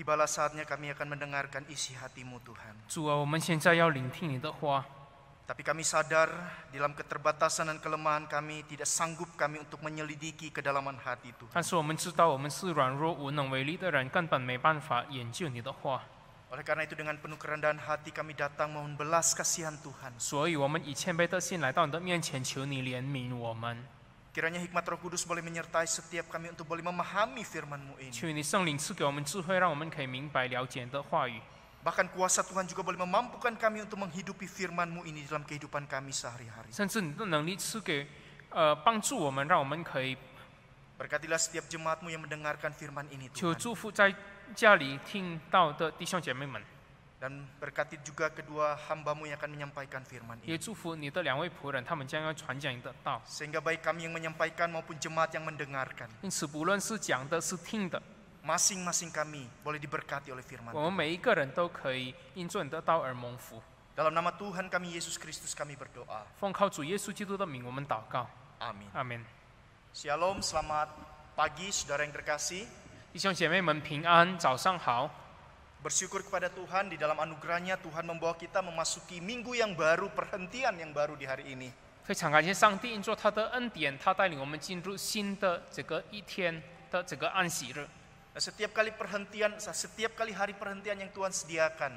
Tibalah saatnya kami akan mendengarkan isi hatimu Tuhan. Tapi kami sadar dalam keterbatasan dan kelemahan kami tidak sanggup kami untuk menyelidiki kedalaman hati Tuhan. Oleh karena itu dengan penuh kerendahan hati kami datang mohon belas kasihan Tuhan. 所以我们以谦卑的心来到你的面前，求你怜悯我们。Kiranya hikmat Roh Kudus boleh menyertai setiap kami untuk boleh memahami firman-Mu ini. Bahkan kuasa Tuhan juga boleh memampukan kami untuk menghidupi firman-Mu ini dalam kehidupan kami sehari-hari. Berkatilah setiap jemaat-Mu yang mendengarkan firman ini Tuhan dan berkati juga kedua hambamu yang akan menyampaikan firman ini. Sehingga baik kami yang menyampaikan maupun jemaat yang mendengarkan. Masing-masing kami boleh diberkati oleh firman. Dalam nama Tuhan kami Yesus Kristus kami berdoa. Amin. Amin. Shalom, selamat pagi saudara yang terkasih. 弟兄姐妹们平安，早上好。Bersyukur kepada Tuhan di dalam anugerahnya Tuhan membawa kita memasuki minggu yang baru, perhentian yang baru di hari ini. setiap kali perhentian, setiap kali hari perhentian yang Tuhan sediakan.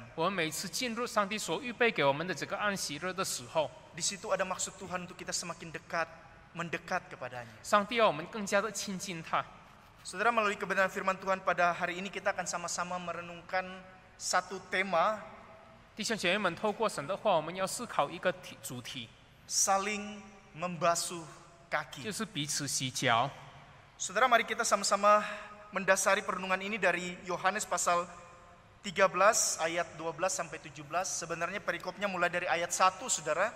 Di situ ada maksud Tuhan untuk kita semakin dekat, mendekat kepadanya. 上帝要我们更加的亲近他。Saudara melalui kebenaran firman Tuhan pada hari ini kita akan sama-sama merenungkan satu tema. Saling membasuh kaki. Saudara mari kita sama-sama mendasari perenungan ini dari Yohanes pasal 13 ayat 12 sampai 17. Sebenarnya perikopnya mulai dari ayat 1 Saudara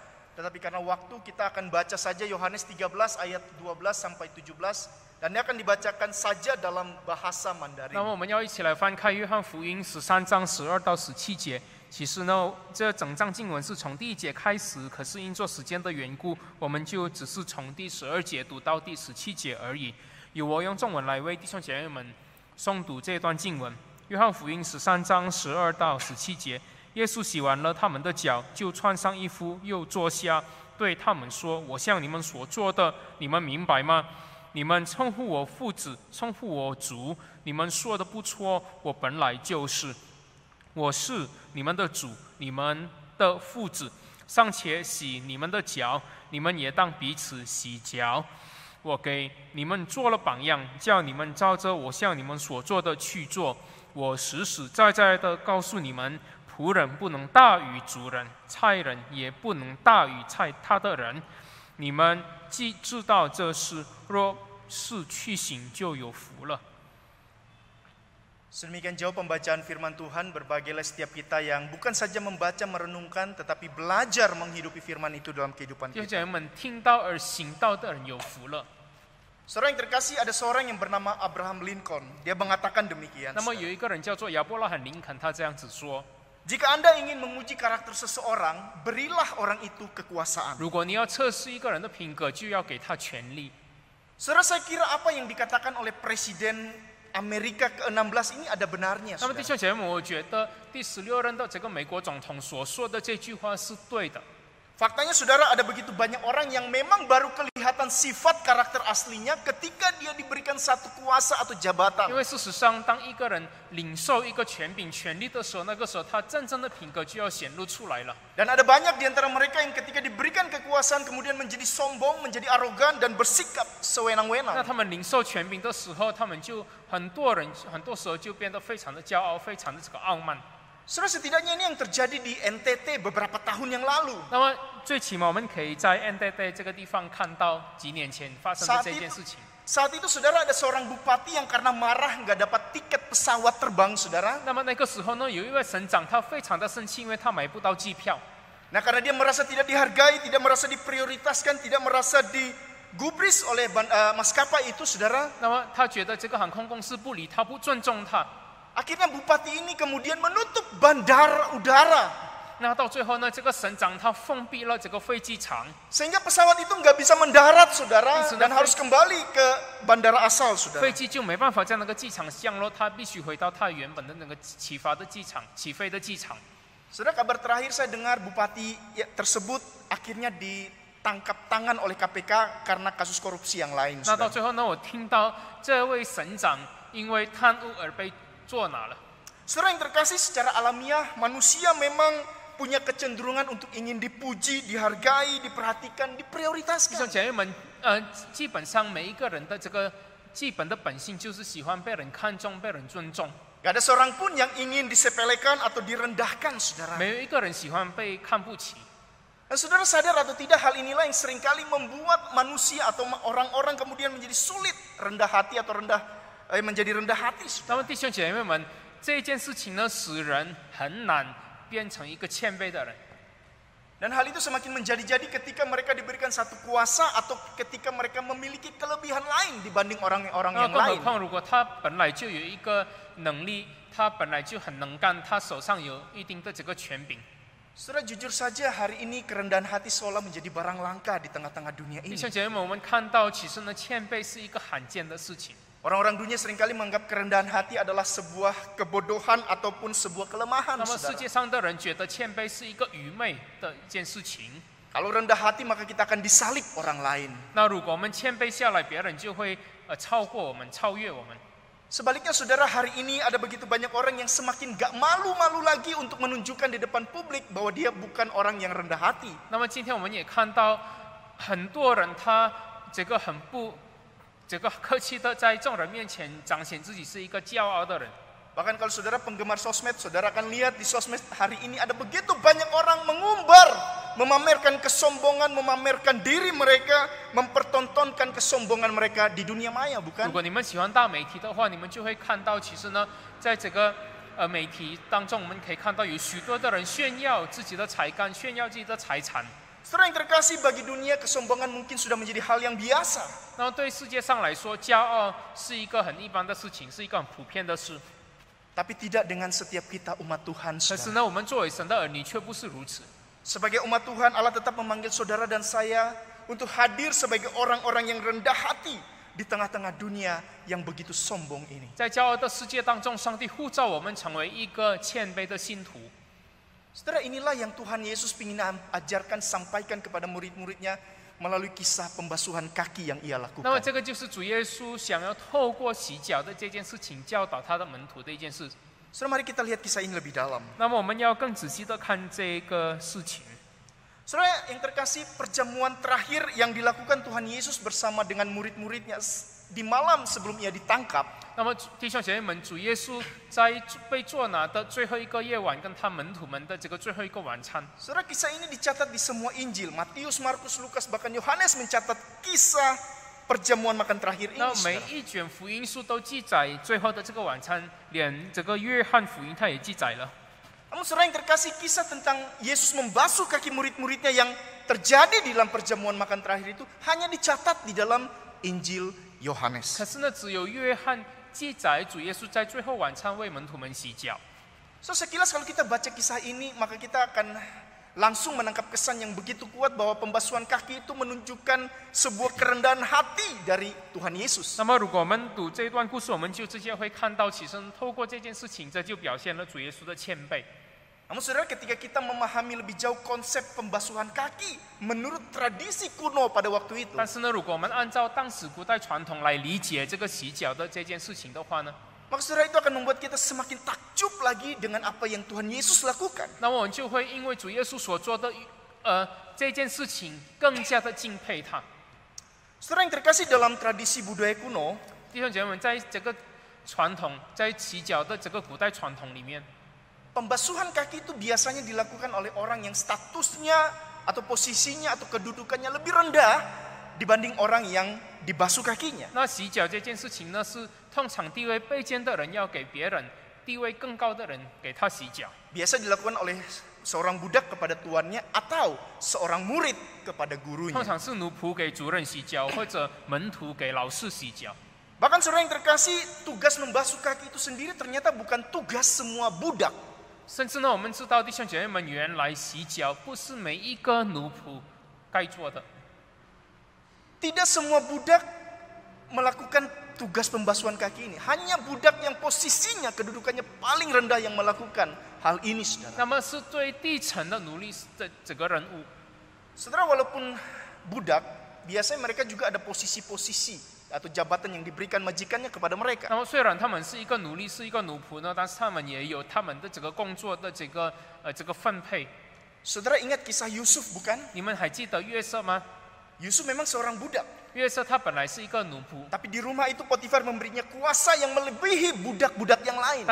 那么，我们要一起来翻开《约翰福音》十三章十二到十七节。其实呢，这整章经文是从第一节开始，可是因做时间的缘故，我们就只是从第十二节读到第十七节而已。由我用中文来为弟兄姐妹们诵读这段经文，《约翰福音》十三章十二到十七节。耶稣洗完了他们的脚，就穿上衣服，又坐下，对他们说：“我向你们所做的，你们明白吗？你们称呼我父子，称呼我主，你们说的不错。我本来就是，我是你们的主，你们的父子。尚且洗你们的脚，你们也当彼此洗脚。我给你们做了榜样，叫你们照着我向你们所做的去做。我实实在在的告诉你们。”仆人不能大于主人，差人也不能大于差他的人。你们既知道这事，若是去行，就有福了。Semakin jauh pembacaan Firman Tuhan b e r b a g i l a h setiap kita yang bukan saja membaca merenungkan tetapi belajar menghidupi Firman itu dalam kehidupan kita。有人们听到而行道的人有福了。Serong terkasih ada s e o r a n g yang bernama Abraham Lincoln, dia mengatakan demikian。那么有一个人叫做亚伯拉罕·林肯，他这样子说。Jika Anda ingin menguji karakter seseorang, berilah orang itu kekuasaan. saya kira apa yang dikatakan oleh Presiden Amerika ke-16 ini ada benarnya. Faktanya saudara ada begitu banyak orang yang memang baru kelihatan sifat karakter aslinya ketika dia diberikan satu kuasa atau jabatan. Dan ada banyak di antara mereka yang ketika diberikan kekuasaan kemudian menjadi sombong, menjadi arogan dan bersikap sewenang-wenang. Saudara setidaknya ini yang terjadi di NTT beberapa tahun yang lalu. Saat itu, saat itu saudara ada seorang bupati yang karena marah nggak dapat tiket pesawat terbang saudara. Nah karena dia merasa tidak dihargai, tidak merasa diprioritaskan, tidak merasa digubris oleh uh, maskapai itu saudara. 那么他觉得这个航空公司不理他，不尊重他。Akhirnya bupati ini kemudian menutup bandara udara. sehingga pesawat itu nggak bisa mendarat, saudara, dan harus kembali ke bandara asal, 飞 saudara. kabar terakhir saya dengar bupati ya, tersebut akhirnya ditangkap tangan oleh KPK karena kasus korupsi yang lain, 那到 saudara. 最后呢，我听到这位省长因为贪污而被坐哪了？Saudara yang terkasih secara alamiah manusia memang punya kecenderungan untuk ingin dipuji, dihargai, diperhatikan, diprioritaskan. Gak ada seorang pun yang ingin disepelekan atau direndahkan, saudara. 没有一个人喜欢被看不起。Dan saudara sadar atau tidak hal inilah yang seringkali membuat manusia atau orang-orang kemudian menjadi sulit rendah hati atau rendah menjadi rendah hati. 那么弟兄姐妹们，这件事情呢，使人很难变成一个谦卑的人。Dan hal itu semakin menjadi-jadi ketika mereka diberikan satu kuasa atau ketika mereka memiliki kelebihan lain dibanding orang-orang yang lain. Sudah jujur saja hari ini kerendahan hati seolah menjadi barang langka di tengah-tengah dunia ini. Orang-orang dunia seringkali menganggap kerendahan hati adalah sebuah kebodohan ataupun sebuah kelemahan. Kalau rendah hati maka kita akan disalib orang lain. Sebaliknya saudara hari ini ada begitu banyak orang yang semakin gak malu-malu lagi untuk menunjukkan di depan publik bahwa dia bukan orang yang rendah hati. 那么今天我们也看到很多人他这个很不这个客气的，在众人面前彰显自己是一个骄傲的人。巴克尔，如果兄弟们是粉丝，兄弟们会看到在粉丝们今天有太多的人炫耀自己的才干，炫耀自己的财产。Saudara yang terkasih bagi dunia kesombongan mungkin sudah menjadi hal yang biasa. tapi tidak dengan setiap kita umat Tuhan. Sebagai umat Tuhan, Allah tetap memanggil saudara dan saya untuk hadir sebagai orang-orang yang rendah hati di tengah-tengah dunia yang begitu sombong ini. Saudara inilah yang Tuhan Yesus ingin ajarkan sampaikan kepada murid-muridnya melalui kisah pembasuhan kaki yang ia lakukan. Saudara mari kita lihat kisah ini lebih dalam. Saudara yang terkasih perjamuan terakhir yang dilakukan Tuhan Yesus bersama dengan murid-muridnya di malam sebelum ia ditangkap，那么弟兄姐妹们，主耶稣在被捉拿的最后一个夜晚，跟他门徒们的这个最后一个晚餐。Saudara kisah ini dicatat di semua Injil, Matius, Markus, Lukas, bahkan Yohanes mencatat kisah perjamuan makan terakhir ini. 那每一卷福音书都记载最后的这个晚餐，连这个约翰福音他也记载了。Namun saudara yang terkasih kisah tentang Yesus membasuh kaki murid-muridnya yang terjadi di dalam perjamuan makan terakhir itu hanya dicatat di dalam Injil Yohanes. sekilas kalau kita baca kisah ini maka kita akan langsung menangkap kesan yang begitu kuat bahwa pembasuhan kaki itu menunjukkan sebuah kerendahan hati dari Tuhan Yesus. Namun saudara ketika kita memahami lebih jauh konsep pembasuhan kaki menurut tradisi kuno pada waktu itu. 但是呢，如果我们按照当时古代传统来理解这个洗脚的这件事情的话呢，maka saudara itu akan membuat kita semakin takjub lagi dengan apa yang Tuhan Yesus lakukan. 那我们就会因为主耶稣所做的，呃，这件事情更加的敬佩他。Saudara yang terkasih dalam tradisi budaya kuno，弟兄姐妹们，在这个传统，在洗脚的这个古代传统里面。Pembasuhan kaki itu biasanya dilakukan oleh orang yang statusnya atau posisinya atau kedudukannya lebih rendah dibanding orang yang dibasuh kakinya. Nah, biasanya dilakukan oleh seorang budak kepada tuannya atau seorang murid kepada gurunya. Bahkan seorang yang terkasih, tugas membasuh kaki itu sendiri ternyata bukan tugas semua budak. 甚至呢，我们知道弟兄姐妹们原来洗脚不是每一个奴仆该做的。Tidak semua budak melakukan tugas pembasuhan kaki ini. Hanya budak yang posisinya kedudukannya paling rendah yang melakukan hal ini, saudara. Saudara, walaupun budak, biasanya mereka juga ada posisi-posisi atau jabatan yang diberikan majikannya kepada mereka. Saudara ingat kisah Yusuf bukan? Yusuf memang seorang budak. Tapi di rumah itu Potifar memberinya kuasa yang melebihi budak-budak yang lain.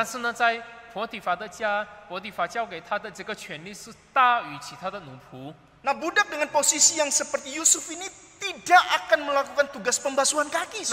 Nah budak dengan posisi yang seperti Yusuf ini tidak akan melakukan tugas pembasuhan kaki.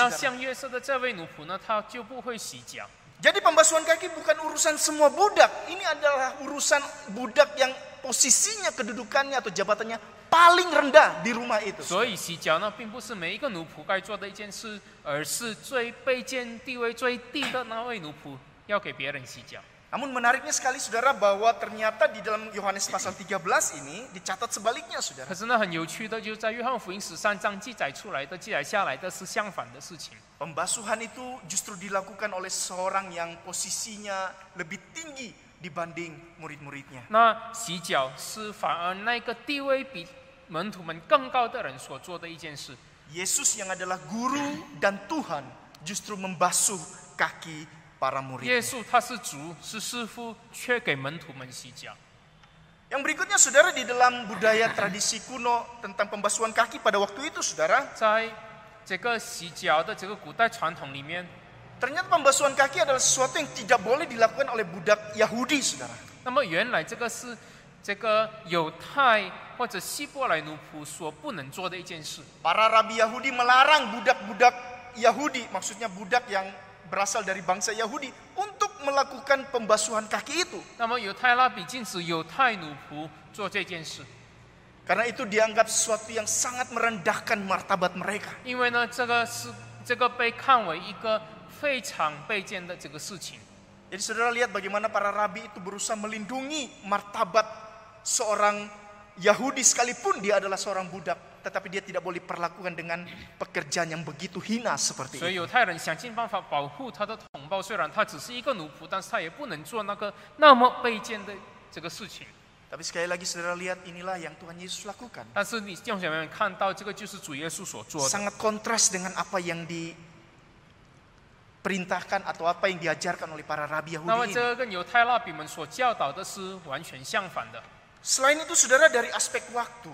Jadi pembasuhan kaki bukan urusan semua budak. Ini adalah urusan budak yang posisinya, kedudukannya atau jabatannya paling rendah di rumah itu. 所以洗脚呢，并不是每一个奴仆该做的一件事，而是最卑贱、地位最低的那位奴仆要给别人洗脚。namun menariknya sekali saudara bahwa ternyata di dalam Yohanes pasal 13 ini dicatat sebaliknya saudara. Pembasuhan itu justru dilakukan oleh seorang yang posisinya lebih tinggi dibanding murid-muridnya. Yesus yang adalah guru dan Tuhan justru membasuh kaki para murid. Yesus Yang berikutnya saudara di dalam budaya tradisi kuno tentang pembasuhan kaki pada waktu itu saudara. di dalam tradisi kuno Ternyata pembasuhan kaki adalah sesuatu yang tidak boleh dilakukan oleh budak Yahudi saudara. Para rabi Yahudi melarang budak-budak Yahudi, maksudnya budak yang berasal dari bangsa Yahudi untuk melakukan pembasuhan kaki itu. Karena itu dianggap sesuatu yang sangat merendahkan martabat mereka. Jadi saudara lihat bagaimana para rabi itu berusaha melindungi martabat seorang Yahudi sekalipun dia adalah seorang budak tetapi dia tidak boleh perlakukan dengan pekerjaan yang begitu hina seperti itu. 所以犹太人想尽办法保护他的同胞，虽然他只是一个奴仆，但是他也不能做那个那么卑贱的这个事情。Tapi sekali lagi saudara lihat inilah yang Tuhan Yesus lakukan. Sangat kontras dengan apa yang di perintahkan atau apa yang diajarkan oleh para rabi Yahudi. Selain itu saudara dari aspek waktu.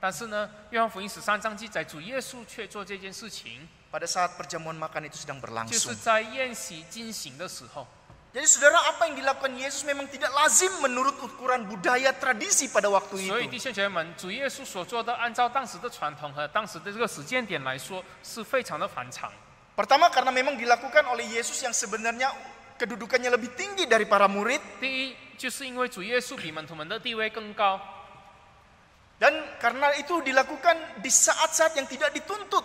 但是呢，约翰福音十三章记载，主耶稣却做这件事情。Pada saat perjamuan makan itu sedang 就 berlangsung. 是在宴席进行的时候，Jadi saudara apa yang dilakukan Yesus memang tidak lazim menurut ukuran budaya tradisi pada waktu 所以弟 itu. 兄姐妹们，主耶稣所做的，按照当时的传统和当时的这个时间点来说，是非常的反常。Pertama karena memang dilakukan oleh Yesus yang sebenarnya kedudukannya lebih tinggi dari para murid. 第一，就是因为主耶稣比门徒们的地位更高，dan karena itu dilakukan di saat-saat yang tidak dituntut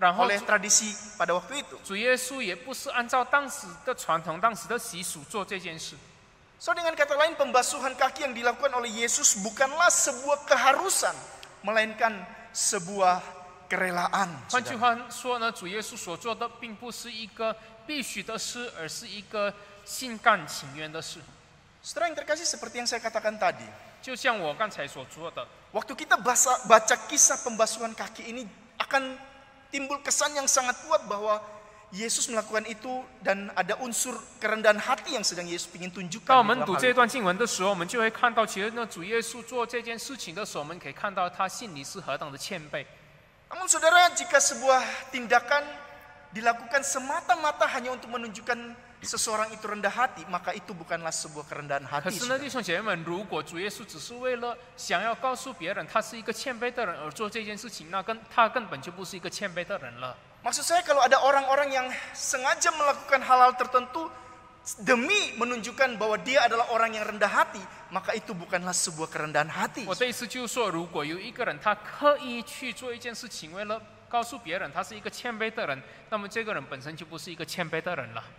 oleh tradisi pada waktu itu. So dengan kata lain pembasuhan kaki yang dilakukan oleh Yesus bukanlah sebuah keharusan, melainkan sebuah kerelaan. 换句话说呢，主耶稣所做的并不是一个必须的事，而是一个心甘情愿的事。Setelah yang terkasih seperti yang saya katakan tadi. Waktu kita baca, baca kisah pembasuhan kaki ini akan timbul kesan yang sangat kuat bahwa Yesus melakukan itu dan ada unsur kerendahan hati yang sedang Yesus ingin tunjukkan. 当我们读这段经文的时候，我们就会看到，其实呢，主耶稣做这件事情的时候，我们可以看到他心里是何等的谦卑。Namun saudara, jika sebuah tindakan dilakukan semata-mata hanya untuk menunjukkan seseorang itu rendah hati, maka itu bukanlah sebuah kerendahan hati. Maksud saya kalau ada orang-orang yang sengaja melakukan hal-hal tertentu demi menunjukkan bahwa dia adalah orang yang rendah hati, maka itu bukanlah sebuah kerendahan hati. Maksud saya kalau ada orang-orang yang sengaja melakukan hal-hal tertentu demi menunjukkan bahwa dia adalah orang yang rendah hati, maka itu bukanlah sebuah kerendahan hati.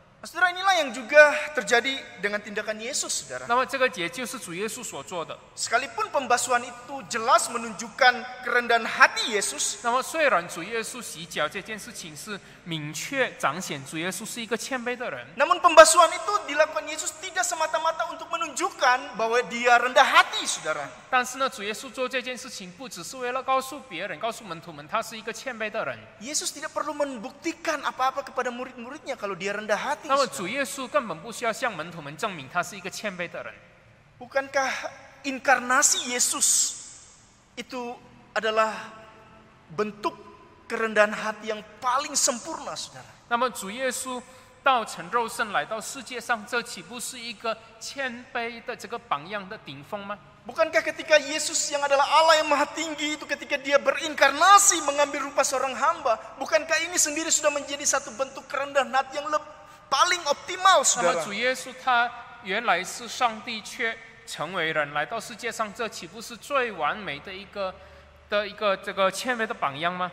Saudara inilah yang juga terjadi dengan tindakan Yesus, saudara. Sekalipun pembasuhan itu jelas menunjukkan kerendahan hati Yesus. Namun pembasuhan itu dilakukan Yesus tidak semata-mata untuk menunjukkan bahwa dia rendah hati, saudara. Yesus tidak perlu membuktikan apa-apa kepada murid-muridnya kalau dia rendah hati. 那么主耶稣根本不需要向门徒们证明他是一个谦卑的人。Bukankah inkarnasi Yesus itu adalah bentuk kerendahan hati yang paling sempurna, saudara? 那么主耶稣道成肉身来到世界上，这岂不是一个谦卑的这个榜样的顶峰吗？Bukankah ketika Yesus yang adalah Allah yang maha tinggi itu ketika dia berinkarnasi mengambil rupa seorang hamba, bukankah ini sendiri sudah menjadi satu bentuk kerendahan hati yang lebih 那么主耶稣他原来是上帝，却成为人来到世界上，这岂不是最完美的一个的一个这个谦卑的榜样吗？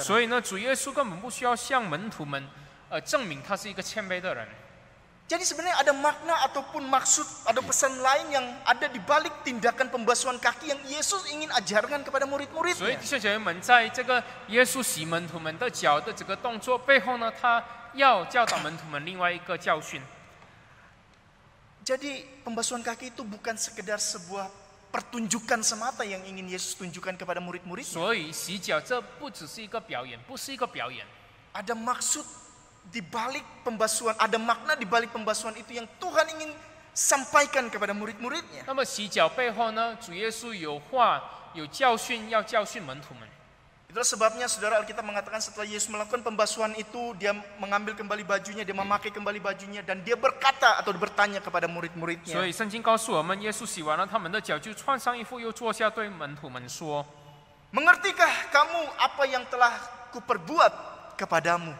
所以呢，主耶稣根本不需要向门徒们呃证明他是一个谦卑的人。Jadi sebenarnya ada makna ataupun maksud, ada pesan lain yang ada di balik tindakan pembasuhan kaki yang Yesus ingin ajarkan kepada murid-muridnya. Jadi pembasuhan kaki itu bukan sekedar sebuah pertunjukan semata yang ingin Yesus tunjukkan kepada murid-muridnya. Ada maksud di balik pembasuhan ada makna di balik pembasuhan itu yang Tuhan ingin sampaikan kepada murid-muridnya. Namun si jauh behona, Tuhan Yesus ada hua yo jiao xun yao jiao xun men tu men. Itulah sebabnya saudara Alkitab mengatakan setelah Yesus melakukan pembasuhan itu, dia mengambil kembali bajunya, dia memakai kembali bajunya, dan dia berkata atau bertanya kepada murid-muridnya. Jadi, Sengjing kau Yesus si wana, mereka jauh jauh cuan sang ifu, yuk cuasya tuh men tu men Mengertikah kamu apa yang telah kuperbuat kepadamu.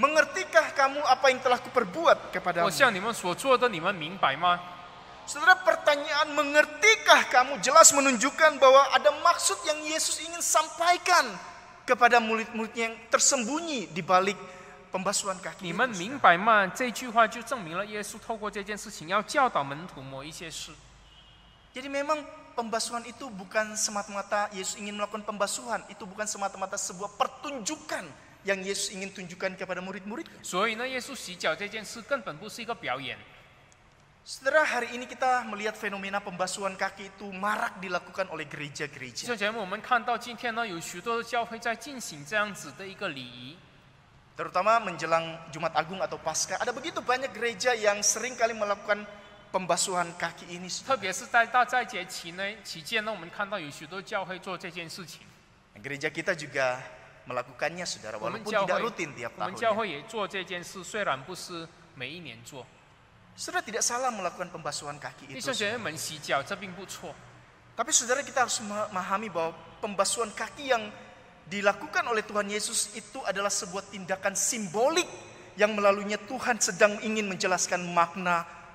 Mengertikah kamu apa yang telah kuperbuat kepadamu? 我向你们所做的，你们明白吗？Saudara, pertanyaan mengertikah kamu jelas menunjukkan bahwa ada maksud yang Yesus ingin sampaikan kepada mulut-mulutnya yang tersembunyi di balik pembasuhan kaki. 你们明白吗？这句话就证明了耶稣透过这件事情要教导门徒某一些事。Jadi memang pembasuhan itu bukan semata-mata Yesus ingin melakukan pembasuhan, itu bukan semata-mata sebuah pertunjukan yang Yesus ingin tunjukkan kepada murid-murid. Setelah hari ini kita melihat fenomena pembasuhan kaki itu marak dilakukan oleh gereja-gereja. Terutama menjelang Jumat Agung atau Paskah, ada begitu banyak gereja yang sering kali melakukan pembasuhan kaki ini. Gereja kita juga melakukannya, saudara, walaupun tidak rutin tiap tahun. Saudara tidak salah melakukan pembasuhan kaki itu. Tapi saudara. saudara kita harus memahami bahwa pembasuhan kaki yang dilakukan oleh Tuhan Yesus itu adalah sebuah tindakan simbolik yang melaluinya Tuhan sedang ingin menjelaskan makna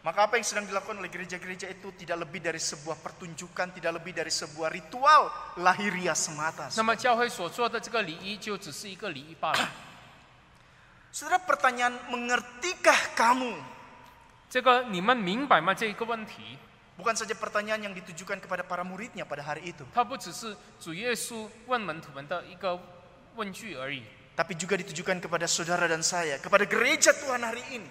maka apa yang sedang dilakukan oleh gereja-gereja itu tidak lebih dari sebuah pertunjukan, tidak lebih dari sebuah ritual lahiriah semata. Saudara pertanyaan mengertikah kamu? bukan saja pertanyaan yang ditujukan kepada para muridnya pada hari itu. tapi juga ditujukan kepada saudara dan saya, kepada gereja Tuhan hari ini.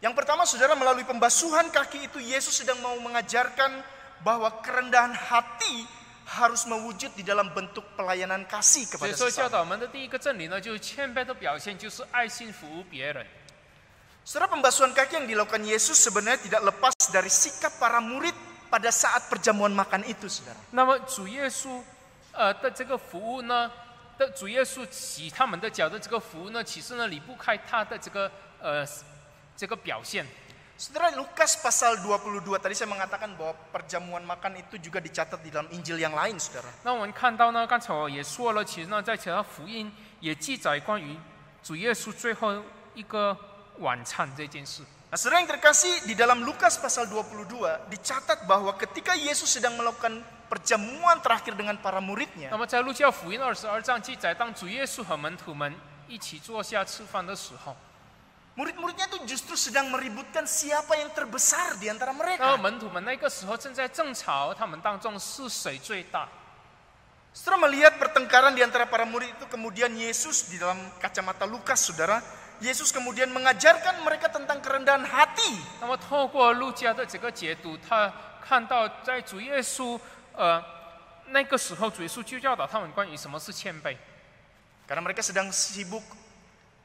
Yang pertama saudara melalui pembasuhan kaki itu Yesus sedang mau mengajarkan bahwa kerendahan hati harus mewujud di dalam bentuk pelayanan kasih kepada sesama. Saudara pembasuhan kaki yang dilakukan Yesus sebenarnya tidak lepas dari sikap para murid pada saat perjamuan makan itu, saudara. Yesus 这个表现。Saudara Lukas pasal 22 tadi saya mengatakan bahwa perjamuan makan itu juga dicatat di dalam Injil yang lain, saudara. 那我们看到呢，刚才我也说了，其实呢，在其他福音也记载关于主耶稣最后一个晚餐这件事。Nah, saudara yang terkasih, di dalam Lukas pasal 22 dicatat bahwa ketika Yesus sedang melakukan perjamuan terakhir dengan para muridnya. Nah, Murid-muridnya itu justru sedang meributkan siapa yang terbesar di antara mereka. Setelah melihat pertengkaran di antara para murid itu, kemudian Yesus di dalam kacamata Lukas, saudara, Yesus kemudian mengajarkan mereka tentang kerendahan hati. Karena mereka sedang sibuk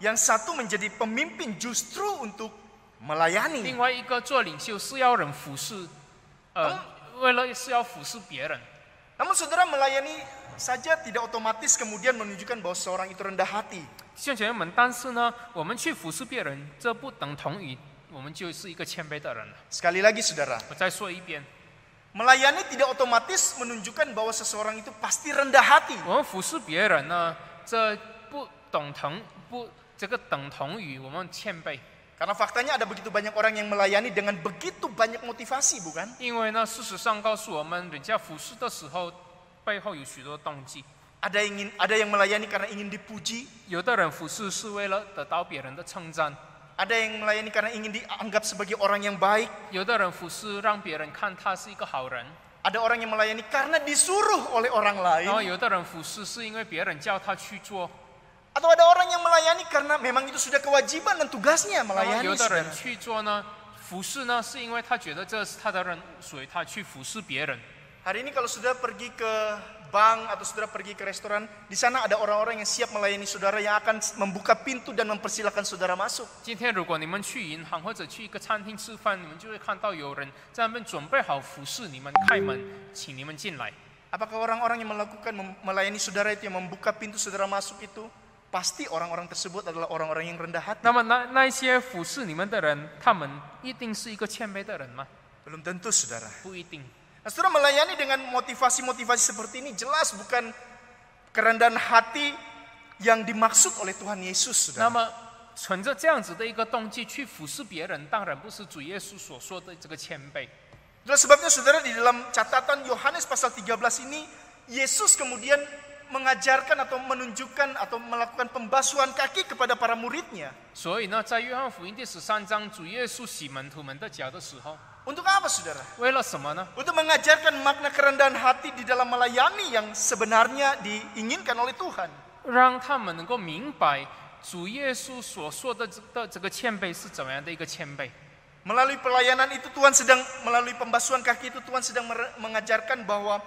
yang satu menjadi pemimpin justru untuk melayani. Namun saudara melayani saja tidak otomatis kemudian menunjukkan bahwa seorang itu rendah hati. 向前们，但是呢，我们去服侍别人，这不等同于我们就是一个谦卑的人了。Sekali lagi saudara. 我再说一遍。Melayani tidak otomatis menunjukkan bahwa seseorang itu pasti rendah hati. 我们服侍别人呢，这不等同不。这个等同于我们谦卑。因为那事实上告诉我们，人家服侍的时候，背后有许多动机。ada ingin ada yang melayani karena ingin dipuji。有的人服侍是为了得到别人的称赞。ada yang melayani karena ingin dianggap sebagai orang yang baik。有的人服侍让别人看他是一个好人。ada orang yang melayani karena disuruh oleh orang lain。然后有的人服侍是因为别人叫他去做。Atau ada orang yang melayani karena memang itu sudah kewajiban dan tugasnya melayani. Nah, Hari ini kalau sudah pergi ke bank atau sudah pergi ke restoran, di sana ada orang-orang yang siap melayani saudara yang akan membuka pintu dan mempersilahkan saudara masuk. Apakah orang-orang yang melakukan melayani saudara itu yang membuka pintu saudara masuk itu pasti orang-orang tersebut adalah orang-orang yang rendah hati. Belum tentu, saudara. Nah, saudara melayani dengan motivasi-motivasi seperti ini jelas bukan kerendahan hati yang dimaksud oleh Tuhan Yesus, saudara. 那么存着这样子的一个动机去服侍别人，当然不是主耶稣所说的这个谦卑。Itulah sebabnya saudara di dalam catatan Yohanes pasal 13 ini Yesus kemudian mengajarkan atau menunjukkan atau melakukan pembasuhan kaki kepada para muridnya. Untuk apa saudara? Untuk mengajarkan makna kerendahan hati di dalam melayani yang sebenarnya diinginkan oleh Tuhan. Melalui pelayanan itu Tuhan sedang melalui pembasuhan kaki itu Tuhan sedang mengajarkan bahwa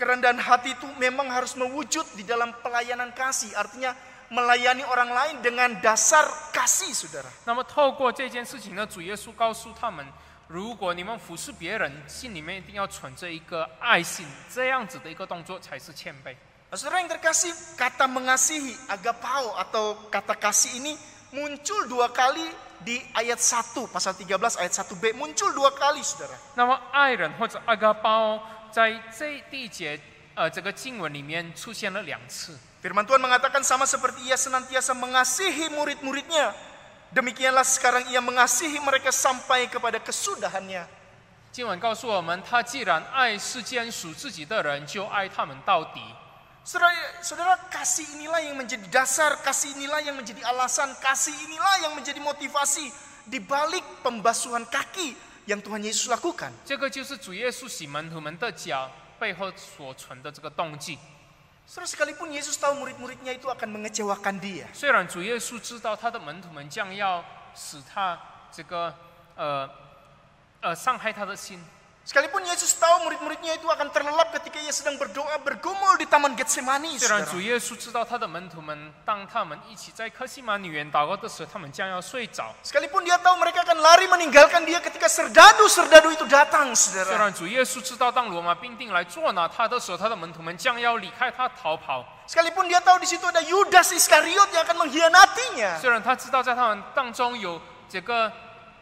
Kerendahan hati itu memang harus mewujud di dalam pelayanan kasih. Artinya melayani orang lain dengan dasar kasih, saudara. 那么透过这件事情呢，主耶稣告诉他们，如果你们服侍别人，心里面一定要存着一个爱心，这样子的一个动作才是谦卑。Saudara yang terkasih, kata mengasihi, agapao atau kata kasih ini muncul dua kali di ayat 1 pasal 13 ayat 1b muncul dua kali saudara. Nama 爱人或者 agapao 在这第一节呃这个经文里面出现了两次。Firman Tuhan mengatakan sama seperti ia senantiasa mengasihi murid-muridnya, demikianlah sekarang ia mengasihi mereka sampai kepada kesudahannya. 今晚告诉我们，他既然爱世间属自己的人，就爱他们到底。Saudara, saudara, kasih inilah yang menjadi dasar, kasih inilah yang menjadi alasan, kasih inilah yang menjadi motivasi di balik pembasuhan kaki 这个就是主耶稣洗门徒们的脚背后所存的这个动机。虽然主耶稣知道他的门徒们将要使他这个呃呃伤害他的心。Sekalipun Yesus tahu murid-muridnya itu akan terlelap ketika ia sedang berdoa bergumul di taman Getsemani. Sekalipun dia tahu mereka akan lari meninggalkan dia ketika serdadu serdadu itu datang, saudara. Sekalipun dia tahu di situ ada Yudas Iskariot yang akan mengkhianatinya. 虽然他知道在他们当中有这个。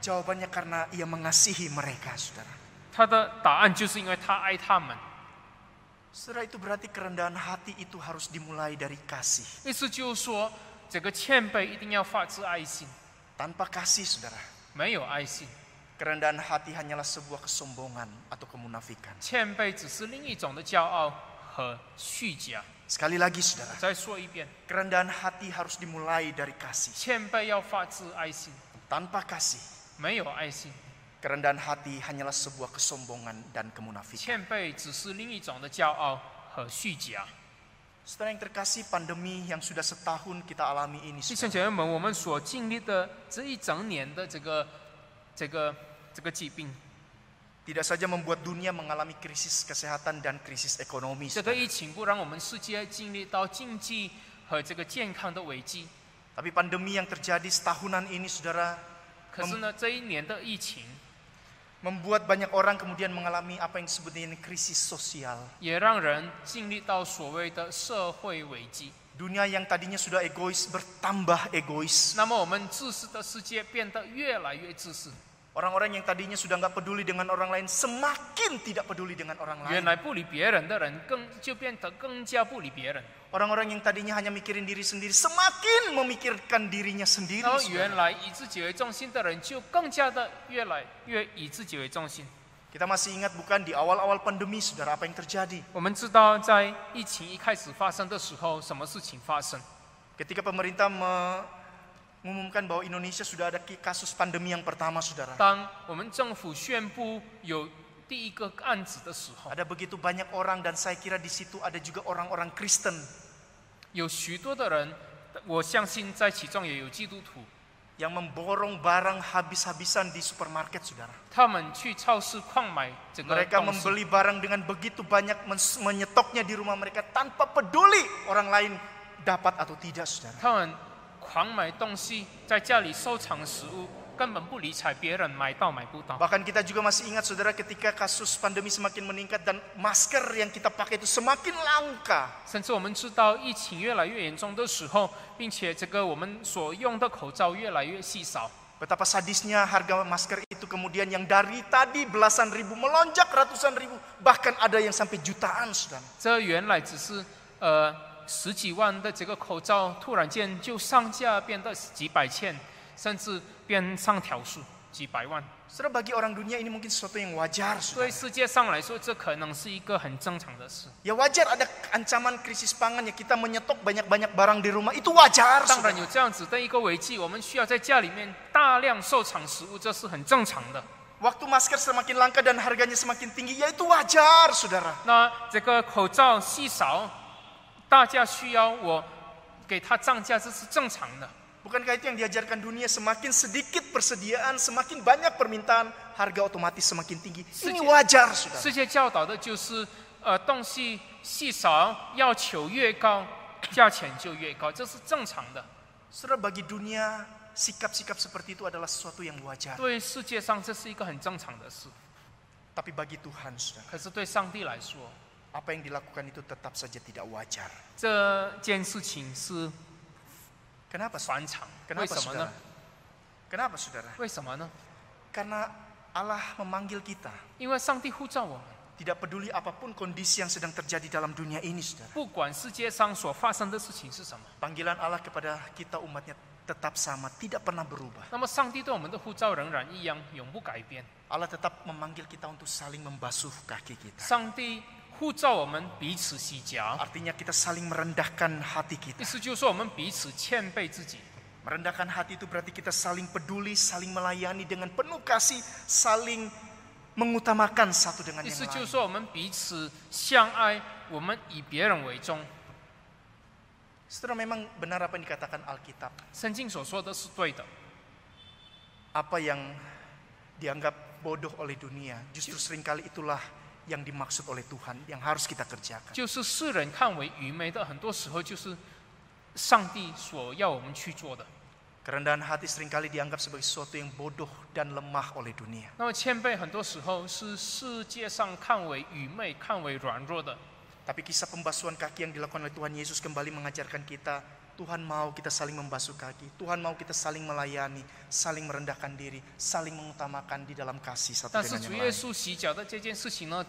Jawabannya karena ia mengasihi mereka, saudara. Saudara itu berarti kerendahan hati itu harus dimulai dari kasih. Tanpa kasih, saudara. Kerendahan hati hanyalah sebuah kesombongan atau kemunafikan. Sekali lagi saudara. Kerendahan hati harus dimulai dari kasih. Tanpa kasih. 没有爱心。Kerendahan hati hanyalah sebuah kesombongan dan kemunafikan. yang terkasih, pandemi yang sudah setahun kita alami ini. 弟兄姐妹们，我们所经历的这一整年的这个、这个、这个疾病，tidak saja membuat dunia mengalami krisis kesehatan dan krisis ekonomi. Tapi pandemi yang terjadi setahunan ini, saudara, 可是呢，这一年的疫情，membuat banyak orang kemudian mengalami apa yang disebut dengan krisis sosial. Dunia yang tadinya sudah egois bertambah egois Orang-orang yang tadinya sudah nggak peduli dengan orang lain semakin tidak peduli dengan orang lain. Orang-orang yang tadinya hanya mikirin diri sendiri semakin memikirkan dirinya sendiri. Oh, Kita masih ingat bukan di awal-awal pandemi saudara apa yang terjadi? Ketika pemerintah me mengumumkan bahwa Indonesia sudah ada kasus pandemi yang pertama, saudara. Tang, Ada begitu banyak orang dan saya kira di situ ada juga orang-orang Kristen. Yang memborong barang habis-habisan di supermarket, saudara. Mereka membeli barang dengan begitu banyak menyetoknya di rumah mereka tanpa peduli orang lain dapat atau tidak, saudara. 狂买东西，在家里收藏食物，根本不理睬别人买到买不到。Bahkan kita juga masih ingat saudara ketika kasus pandemi semakin meningkat dan masker yang kita pakai itu semakin langka. 甚至我们知道疫情越来越严重的时候，并且这个我们所用的口罩越来越稀少。Betapa sadisnya harga masker itu kemudian yang dari tadi belasan ribu melonjak ratusan ribu bahkan ada yang sampai jutaan sudah. 这原来只是呃。十几万的这个口罩，突然间就上架变得几百千，甚至变上条数几百万。Sebab bagi orang dunia ini mungkin sesuatu yang wajar。对世界上来说，这可能是一个很正常的事。Ya wajar ada ancaman krisis pangan y a kita menyetok banyak-banyak barang di rumah itu wajar。当然有这样子的一个危机，我们需要在家里面大量收藏食物，这是很正常的。Waktu masker semakin langka dan harganya semakin tinggi, ya itu wajar, saudara。那这个口罩稀少。大家需要我给他涨价，这是正常的。Bukankah itu yang diajarkan dunia semakin sedikit persediaan, semakin banyak permintaan, harga otomatis semakin tinggi. Ini wajar, saudara. 世界教导的就是，呃，东西稀少，要求越高，价钱就越高，这是正常的。Saudara bagi dunia sikap-sikap seperti itu adalah sesuatu yang wajar. 对世界上这是一个很正常的事。Tapi bagi Tuhan, saudara. 可是对上帝来说。apa yang dilakukan itu tetap saja tidak wajar. Kenapa? Saudara? Kenapa saudara? Kenapa saudara? Karena Allah memanggil kita. Tidak peduli apapun kondisi yang sedang terjadi dalam dunia ini, saudara. Panggilan Allah kepada kita umatnya tetap sama, tidak pernah berubah. Allah tetap memanggil kita untuk saling membasuh kaki kita. Artinya kita saling merendahkan hati kita. Merendahkan hati itu berarti kita saling peduli, saling melayani dengan penuh kasih, saling mengutamakan satu dengan yang lain. Setelah memang benar apa yang dikatakan Alkitab. Apa yang dianggap bodoh oleh dunia, justru seringkali itulah yang dimaksud oleh Tuhan yang harus kita kerjakan. 就是世人看为愚昧的，很多时候就是上帝所要我们去做的。Kerendahan hati seringkali dianggap sebagai sesuatu yang bodoh dan lemah oleh dunia. 那么谦卑很多时候是世界上看为愚昧、看为软弱的。Tapi kisah pembasuhan kaki yang dilakukan oleh Tuhan Yesus kembali mengajarkan kita Tuhan mau kita saling membasuh kaki, Tuhan mau kita saling melayani, saling merendahkan diri, saling mengutamakan di dalam kasih satu dengan yang lain.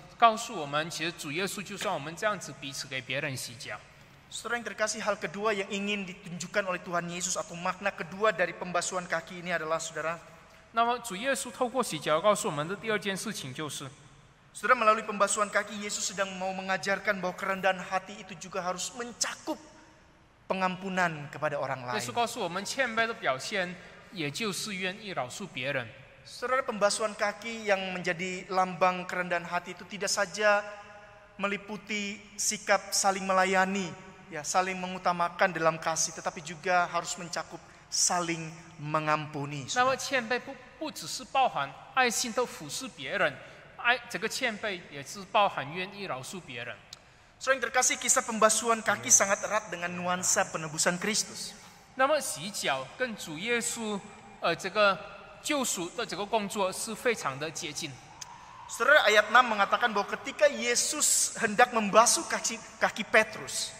Saudara yang terkasih, hal kedua yang ingin ditunjukkan oleh Tuhan Yesus atau makna kedua dari pembasuhan kaki ini adalah saudara. Saudara melalui pembasuhan kaki Yesus sedang mau mengajarkan bahwa kerendahan hati itu juga harus mencakup pengampunan kepada orang lain. Saudara pembasuhan kaki yang menjadi lambang kerendahan hati itu tidak saja meliputi sikap saling melayani, ya saling mengutamakan dalam kasih, tetapi juga harus mencakup saling mengampuni. 那么谦卑不不只是包含爱心的俯视别人，爱这个谦卑也是包含愿意饶恕别人。terkasih kisah pembasuhan kaki sangat erat dengan nuansa penebusan Kristus. si eh, Nama dan 那么洗脚跟主耶稣呃这个救赎的这个工作是非常的接近。Saudara ayat 6 mengatakan bahwa ketika Yesus hendak membasuh kaki kaki Petrus.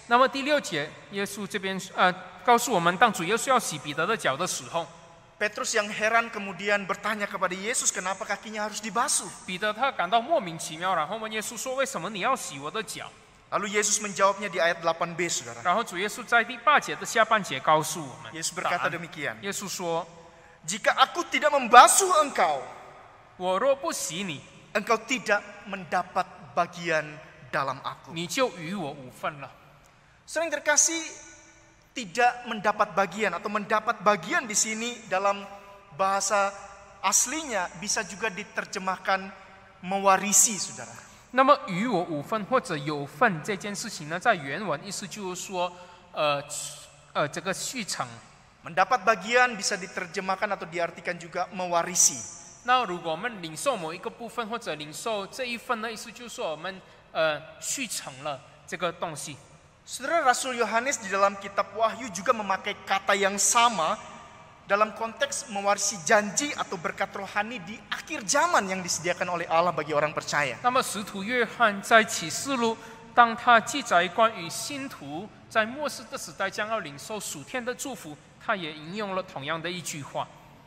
Petrus yang heran kemudian bertanya kepada Yesus kenapa kakinya harus dibasuh. 彼得他感到莫名其妙，然后问耶稣说：“为什么你要洗我的脚？” Lalu Yesus menjawabnya di ayat 8b, saudara. Yesus berkata demikian. Yesus "Jika aku tidak membasuh engkau, engkau tidak mendapat bagian dalam aku. Sering terkasih tidak mendapat bagian atau mendapat bagian di sini dalam bahasa aslinya bisa juga diterjemahkan mewarisi, saudara. 那么与我五份或者有份这件事情呢，在原文意思就是说，呃，呃，这个续承，mendapat bagian bisa diterjemahkan atau diartikan juga mewarisi。那如果我们领受某一个部分或者领受这一份呢，意思就是说我们呃续承了这个东西。s e u s n y a Rasul Yohanes di dalam Kitab Wahyu juga memakai kata yang sama。dalam konteks mewarisi janji atau berkat rohani di akhir zaman yang disediakan oleh Allah bagi orang percaya.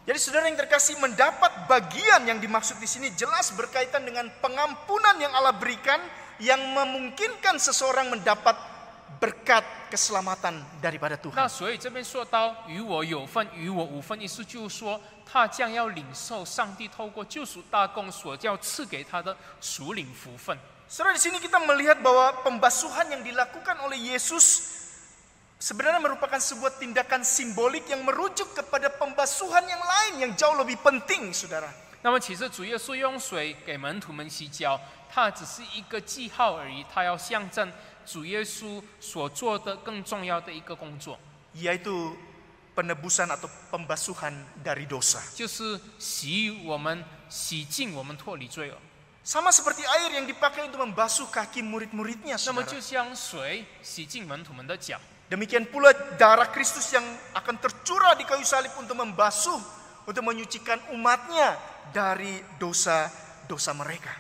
Jadi saudara yang terkasih mendapat bagian yang dimaksud di sini jelas berkaitan dengan pengampunan yang Allah berikan yang memungkinkan seseorang mendapat 那所以这面硕刀与我有份，与我无份，意思就是说，他将要领受上帝透过救赎大工所叫赐给他的属灵福分。Saudara, di sini kita melihat bahwa pembasuhan yang dilakukan oleh Yesus sebenarnya merupakan sebuah tindakan simbolik yang merujuk kepada pembasuhan yang lain yang jauh lebih penting, Saudara。那么其实主耶稣用水给门徒们洗脚，他只是一个记号而已，他要象征。主耶稣所做的更重要的一个工作，yaitu penebusan atau pembasuhan dari dosa. seperti air yang dipakai untuk membasuh kaki murid-muridnya. pula darah Kristus yang akan tercurah di kayu salib untuk membasuh, untuk menyucikan umatnya dari dosa dosa mereka.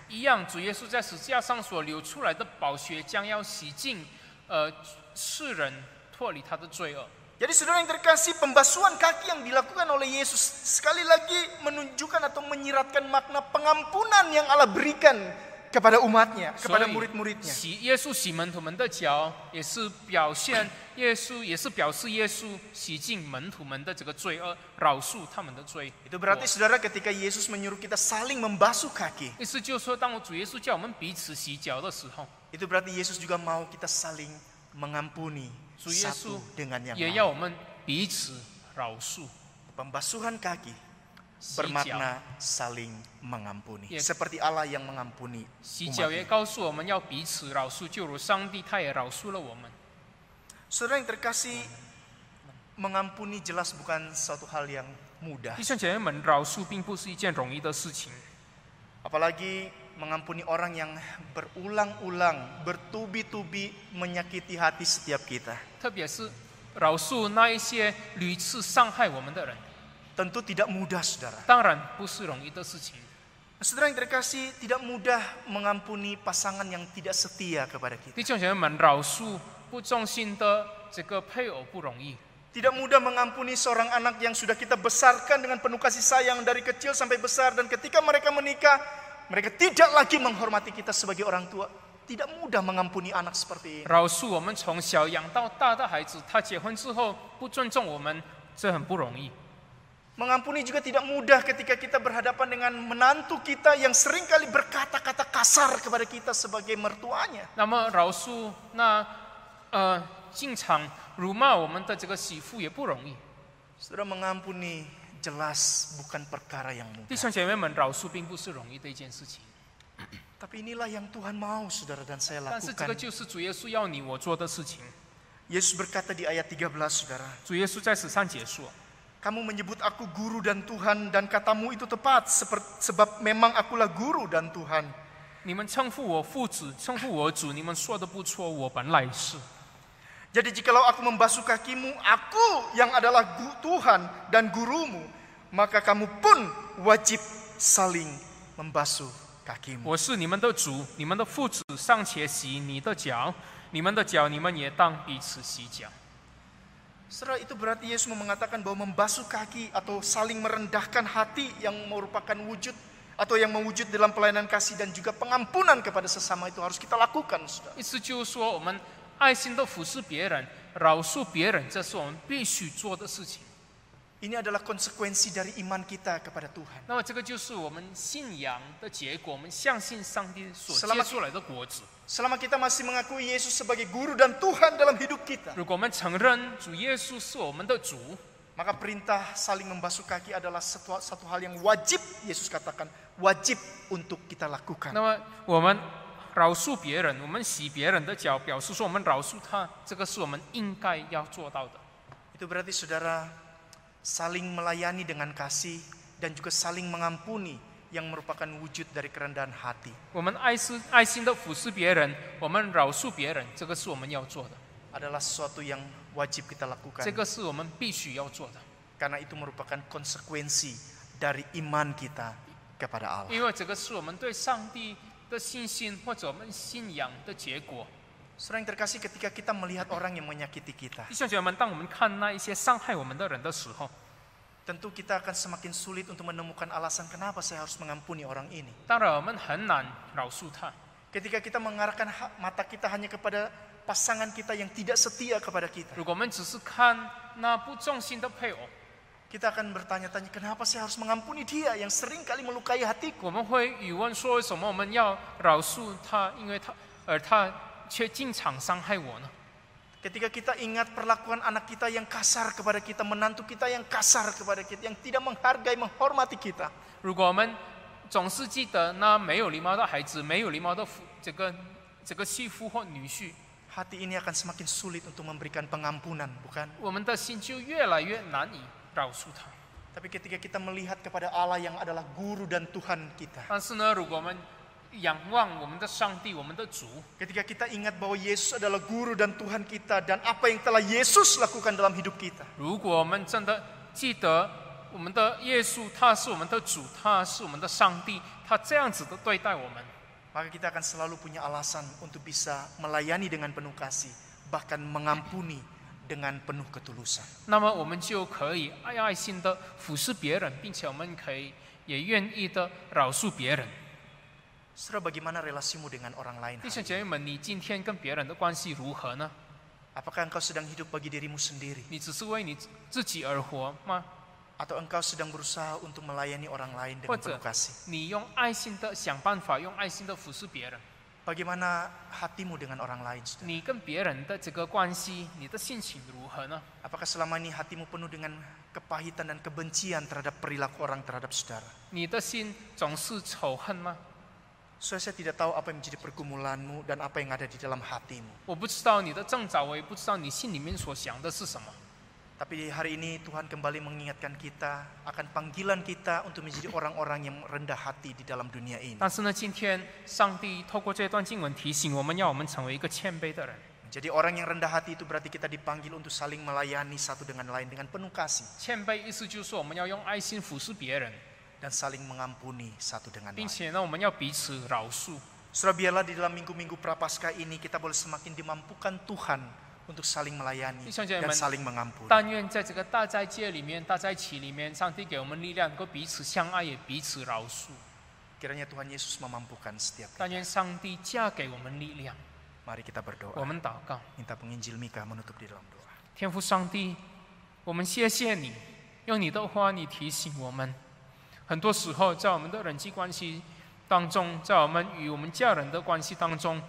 Jadi, saudara yang terkasih pembasuhan kaki yang dilakukan oleh Yesus sekali lagi menunjukkan atau menyiratkan makna pengampunan yang Allah berikan kepada umatnya, kepada murid-muridnya. Itu berarti saudara ketika Yesus menyuruh kita saling membasuh kaki. Itu berarti Yesus juga mau kita saling mengampuni satu dengan yang lain. Pembasuhan kaki bermakna saling mengampuni. Seperti Allah yang mengampuni. Saudara yang terkasih, mengampuni jelas bukan suatu hal yang mudah. Apalagi mengampuni orang yang berulang-ulang, bertubi-tubi menyakiti hati setiap kita. 特别是饶恕那一些屡次伤害我们的人。Tentu tidak mudah, saudara. 当然不是容易的事情。Saudara yang terkasih, tidak mudah mengampuni pasangan yang tidak setia kepada kita. 弟兄姐妹们，饶恕不忠心的这个配偶不容易。Tidak mudah mengampuni seorang anak yang sudah kita besarkan dengan penuh kasih sayang dari kecil sampai besar dan ketika mereka menikah, mereka tidak lagi menghormati kita sebagai orang tua. Tidak mudah mengampuni anak seperti ini. 饶恕我们从小养到大的孩子，他结婚之后不尊重我们，这很不容易。Mengampuni juga tidak mudah ketika kita berhadapan dengan menantu kita yang sering kali berkata-kata kasar kepada kita sebagai mertuanya. Sudah mengampuni jelas bukan perkara yang mudah. Tapi inilah yang Tuhan mau, saudara dan saya lakukan. Yesus berkata di ayat 13, saudara. 主耶稣在史上解说。kamu menyebut aku guru dan Tuhan dan katamu itu tepat sebab memang akulah guru dan Tuhan. Jadi jikalau aku membasuh kakimu, aku yang adalah Tuhan dan gurumu, maka kamu pun wajib saling membasuh kakimu. 我是你们的主，你们的父子尚且洗你的脚，你们的脚你们也当彼此洗脚。setelah itu berarti Yesus mengatakan bahwa membasuh kaki atau saling merendahkan hati yang merupakan wujud atau yang mewujud dalam pelayanan kasih dan juga pengampunan kepada sesama itu harus kita lakukan. Saudara. ini adalah konsekuensi dari iman kita kepada Tuhan. 那么这个就是我们信仰的结果，我们相信上帝所结出来的果子。Selama kita masih mengakui Yesus sebagai guru dan Tuhan dalam hidup kita. Maka perintah saling membasuh kaki adalah satu, satu hal yang wajib Yesus katakan wajib untuk kita lakukan. Itu berarti saudara saling melayani dengan kasih dan juga saling mengampuni yang merupakan wujud dari kerendahan hati. Adalah sesuatu yang wajib kita lakukan. Karena itu merupakan konsekuensi dari iman kita kepada Allah. Sering yang terkasih ketika kita melihat orang yang menyakiti kita. 弟兄姐妹们，当我们看那一些伤害我们的人的时候。tentu kita akan semakin sulit untuk menemukan alasan kenapa saya harus mengampuni orang ini. Ketika kita mengarahkan mata kita hanya kepada pasangan kita yang tidak setia kepada kita. Kita akan bertanya-tanya kenapa saya harus mengampuni dia yang sering kali melukai hatiku. Ketika kita ingat perlakuan anak kita yang kasar kepada kita, menantu kita yang kasar kepada kita, yang tidak menghargai, menghormati kita. Hati ini akan semakin sulit untuk memberikan pengampunan, bukan? Tapi ketika kita melihat kepada Allah yang adalah guru dan Tuhan kita. 仰望我们的上帝，我们的主。Ketika kita ingat bahwa Yesus adalah guru dan Tuhan kita dan apa yang telah Yesus lakukan dalam hidup kita. 如果我们真的记得我们的耶稣，他是我们的主，他是我们的上帝，他这样子的对待我们，Maka kita akan selalu punya alasan untuk bisa melayani dengan penuh kasih, bahkan mengampuni dengan penuh ketulusan. Saudara, bagaimana relasimu dengan orang lain? Apakah engkau sedang hidup bagi dirimu sendiri? Atau engkau sedang berusaha untuk melayani orang lain dengan 者 penuh kasih? 你用爱心的想办法，用爱心的服侍别人？Bagaimana hatimu dengan orang lain? Saudara? 你跟别人的这个关系，你的心情如何呢？Apakah selama ini hatimu penuh dengan kepahitan dan kebencian terhadap perilaku orang terhadap saudara? Saya tidak tahu apa yang menjadi pergumulanmu dan apa yang ada di dalam hatimu. hari ini Tuhan kembali mengingatkan kita akan panggilan kita untuk menjadi orang-orang yang rendah hati di dalam dunia ini. 但是呢，今天上帝透过这段经文提醒我们，要我们成为一个谦卑的人。Jadi orang yang rendah hati itu berarti kita dipanggil untuk saling melayani satu dengan lain dengan penuh kasih. 谦卑意思就是我们要用爱心服侍别人。dan saling mengampuni satu dengan lain. Surah biarlah di dalam minggu-minggu prapaskah ini kita boleh semakin dimampukan Tuhan untuk saling melayani dan saling mengampuni. Kiranya Tuhan Yesus memampukan setiap kita. Mari kita berdoa. Minta penginjil Mika menutup di dalam doa. 天父上帝，我们谢谢你，用你的话你提醒我们。很多时候，在我们的人际关系当中，在我们与我们家人的关系当中，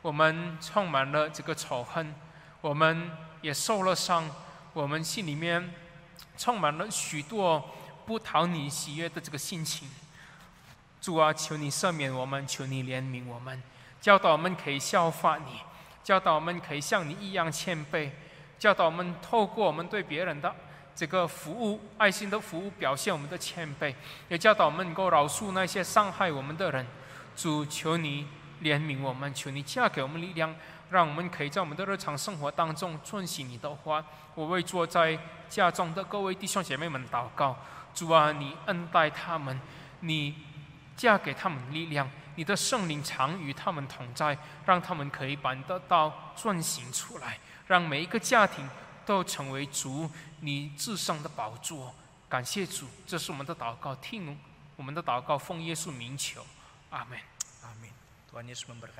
我们充满了这个仇恨，我们也受了伤，我们心里面充满了许多不讨你喜悦的这个心情。主啊，求你赦免我们，求你怜悯我们，教导我们可以效法你，教导我们可以像你一样谦卑，教导我们透过我们对别人的。这个服务、爱心的服务，表现我们的谦卑，也教导我们能够饶恕那些伤害我们的人。主，求你怜悯我们，求你嫁给我们力量，让我们可以在我们的日常生活当中遵循你的话。我为坐在家中的各位弟兄姐妹们祷告：主啊，你恩待他们，你嫁给他们力量，你的圣灵常与他们同在，让他们可以把你的道践行出来，让每一个家庭。都成为主你至上的宝座，感谢主，这是我们的祷告。听我们的祷告，奉耶稣名求，阿门，阿门。